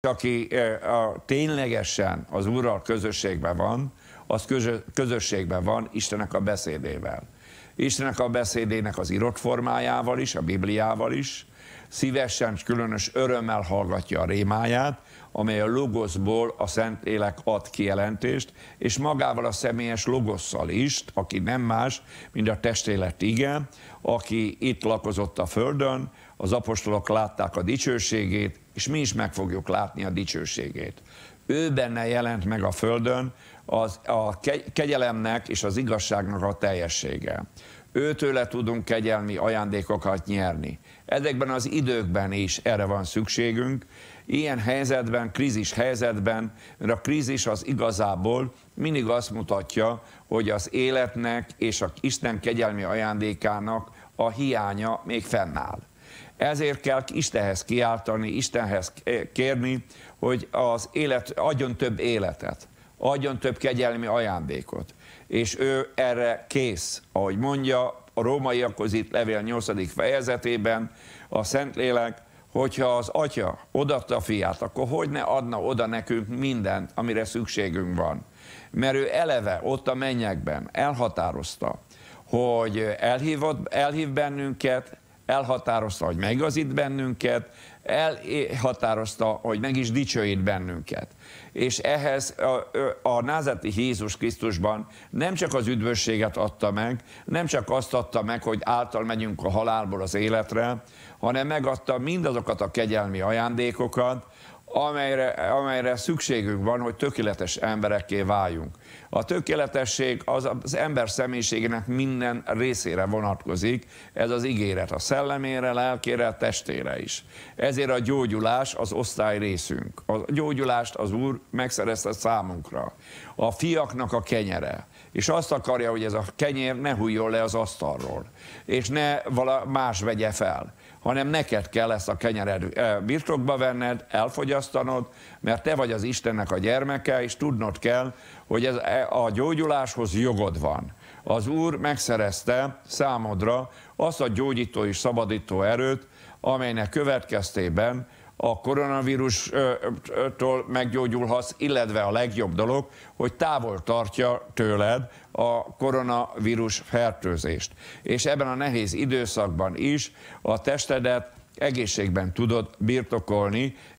aki eh, a, ténylegesen az Úrral közösségben van, az közösségben van Istenek a beszédével. Istenek a beszédének az írott formájával is, a Bibliával is, szívesen és különös örömmel hallgatja a rémáját, amely a logoszból a Szentlélek ad kijelentést, és magával a személyes logosszal is, aki nem más, mint a testélet Igen, aki itt lakozott a földön, az apostolok látták a dicsőségét, és mi is meg fogjuk látni a dicsőségét. Ő benne jelent meg a földön az, a kegyelemnek és az igazságnak a teljessége. Őtőle tudunk kegyelmi ajándékokat nyerni. Ezekben az időkben is erre van szükségünk. Ilyen helyzetben, krízis helyzetben, mert a krízis az igazából mindig azt mutatja, hogy az életnek és a Isten kegyelmi ajándékának a hiánya még fennáll. Ezért kell Istenhez kiáltani, Istenhez kérni, hogy az élet adjon több életet, adjon több kegyelmi ajándékot és ő erre kész, ahogy mondja a rómaiakhoz itt levél 8. fejezetében, a Szentlélek, hogyha az atya odatta a fiát, akkor hogy ne adna oda nekünk mindent, amire szükségünk van. Mert ő eleve ott a mennyekben elhatározta, hogy elhívott, elhív bennünket, elhatározta, hogy megazít bennünket, elhatározta, hogy meg is dicsőít bennünket. És ehhez a, a názati Jézus Krisztusban nem csak az üdvösséget adta meg, nem csak azt adta meg, hogy által megyünk a halálból az életre, hanem megadta mindazokat a kegyelmi ajándékokat, amelyre, amelyre szükségünk van, hogy tökéletes emberekké váljunk. A tökéletesség az az ember személyiségének minden részére vonatkozik, ez az ígéret a szellemére, lelkére, a testére is. Ezért a gyógyulás az osztály részünk. A gyógyulást az Úr megszerezte számunkra. A fiaknak a kenyere és azt akarja, hogy ez a kenyér ne hulljon le az asztalról, és ne vala más vegye fel, hanem neked kell ezt a kenyered birtokba venned, elfogyasztanod, mert te vagy az Istennek a gyermeke, és tudnod kell, hogy ez e, a gyógyuláshoz jogod van. Az Úr megszerezte számodra azt a gyógyító és szabadító erőt, amelynek következtében a koronavírustól meggyógyulhatsz, illetve a legjobb dolog, hogy távol tartja tőled a koronavírus fertőzést. És ebben a nehéz időszakban is a testedet egészségben tudod birtokolni,